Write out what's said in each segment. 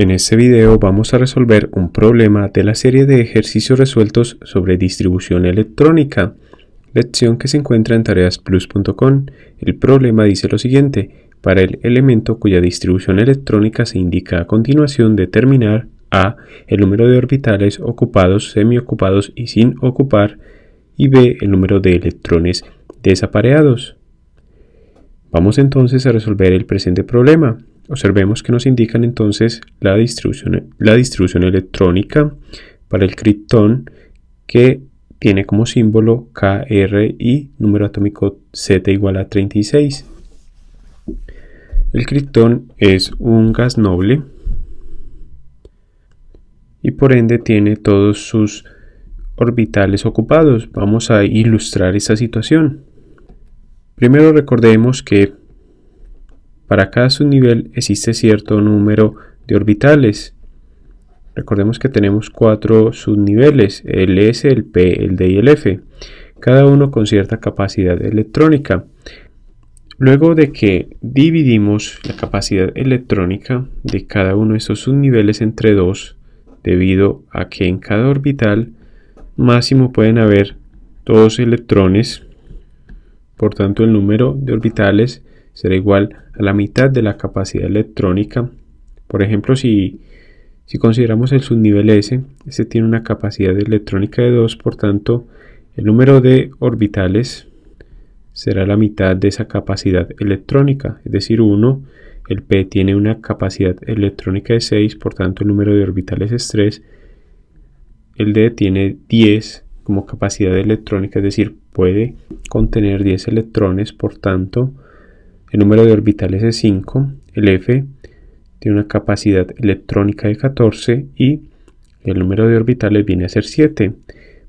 En este video vamos a resolver un problema de la serie de ejercicios resueltos sobre distribución electrónica, lección que se encuentra en tareasplus.com. El problema dice lo siguiente, para el elemento cuya distribución electrónica se indica a continuación determinar a. el número de orbitales ocupados, semiocupados y sin ocupar y b. el número de electrones desapareados. Vamos entonces a resolver el presente problema. Observemos que nos indican entonces la distribución, la distribución electrónica para el criptón que tiene como símbolo KRI, número atómico Z igual a 36. El criptón es un gas noble y por ende tiene todos sus orbitales ocupados. Vamos a ilustrar esta situación. Primero recordemos que para cada subnivel existe cierto número de orbitales. Recordemos que tenemos cuatro subniveles, el S, el P, el D y el F, cada uno con cierta capacidad electrónica. Luego de que dividimos la capacidad electrónica de cada uno de estos subniveles entre dos, debido a que en cada orbital máximo pueden haber dos electrones, por tanto el número de orbitales será igual a la mitad de la capacidad electrónica. Por ejemplo, si, consideramos el subnivel S, este tiene una capacidad electrónica de 2, por tanto, el número de orbitales será la mitad de esa capacidad electrónica, es decir, 1. El P tiene una capacidad electrónica de 6, por tanto el número de orbitales es 3. El D tiene 10 como capacidad electrónica, es decir, puede contener 10 electrones, por tanto el número de orbitales es 5, el F tiene una capacidad electrónica de 14 y el número de orbitales viene a ser 7.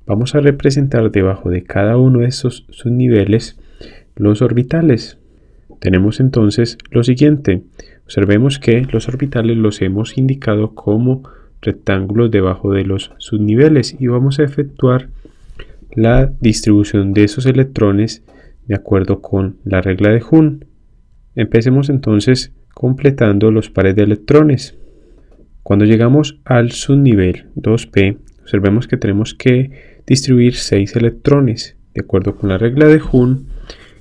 Vamos a representar debajo de cada uno de esos subniveles los orbitales. Tenemos entonces lo siguiente. Observemos que los orbitales los hemos indicado como rectángulos debajo de los subniveles y vamos a efectuar la distribución de esos electrones de acuerdo con la regla de Hun. Empecemos entonces completando los pares de electrones. Cuando llegamos al subnivel 2p, observemos que tenemos que distribuir 6 electrones, de acuerdo con la regla de Hun,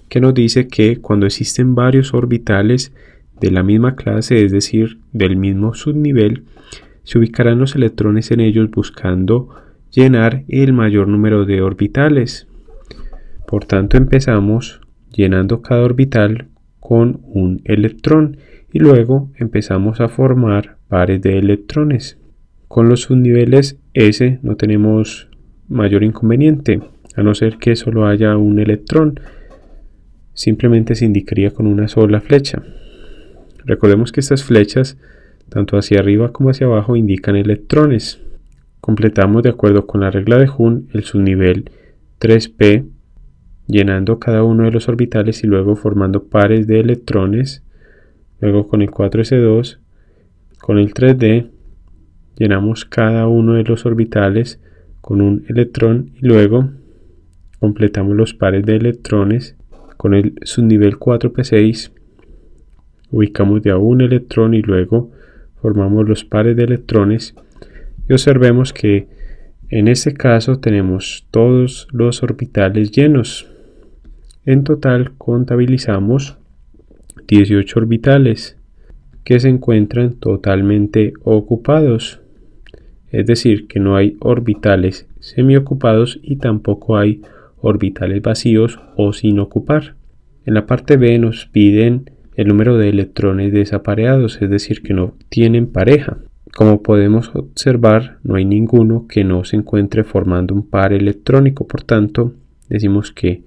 que nos dice que cuando existen varios orbitales de la misma clase, es decir, del mismo subnivel, se ubicarán los electrones en ellos buscando llenar el mayor número de orbitales. Por tanto, empezamos llenando cada orbital con un electrón y luego empezamos a formar pares de electrones. Con los subniveles S no tenemos mayor inconveniente, a no ser que solo haya un electrón. Simplemente se indicaría con una sola flecha. Recordemos que estas flechas, tanto hacia arriba como hacia abajo, indican electrones. Completamos de acuerdo con la regla de Hund, el subnivel 3P llenando cada uno de los orbitales y luego formando pares de electrones. Luego con el 4S2, con el 3D, llenamos cada uno de los orbitales con un electrón y luego completamos los pares de electrones con el subnivel 4P6. Ubicamos ya un electrón y luego formamos los pares de electrones y observemos que en este caso tenemos todos los orbitales llenos. En total contabilizamos 18 orbitales que se encuentran totalmente ocupados, es decir, que no hay orbitales semiocupados y tampoco hay orbitales vacíos o sin ocupar. En la parte B nos piden el número de electrones desapareados, es decir, que no tienen pareja. Como podemos observar, no hay ninguno que no se encuentre formando un par electrónico, por tanto, decimos que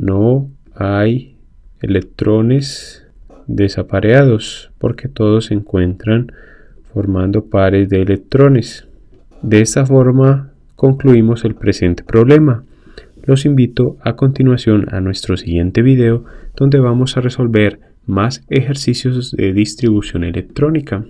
no hay electrones desapareados porque todos se encuentran formando pares de electrones. De esta forma concluimos el presente problema. Los invito a continuación a nuestro siguiente video donde vamos a resolver más ejercicios de distribución electrónica.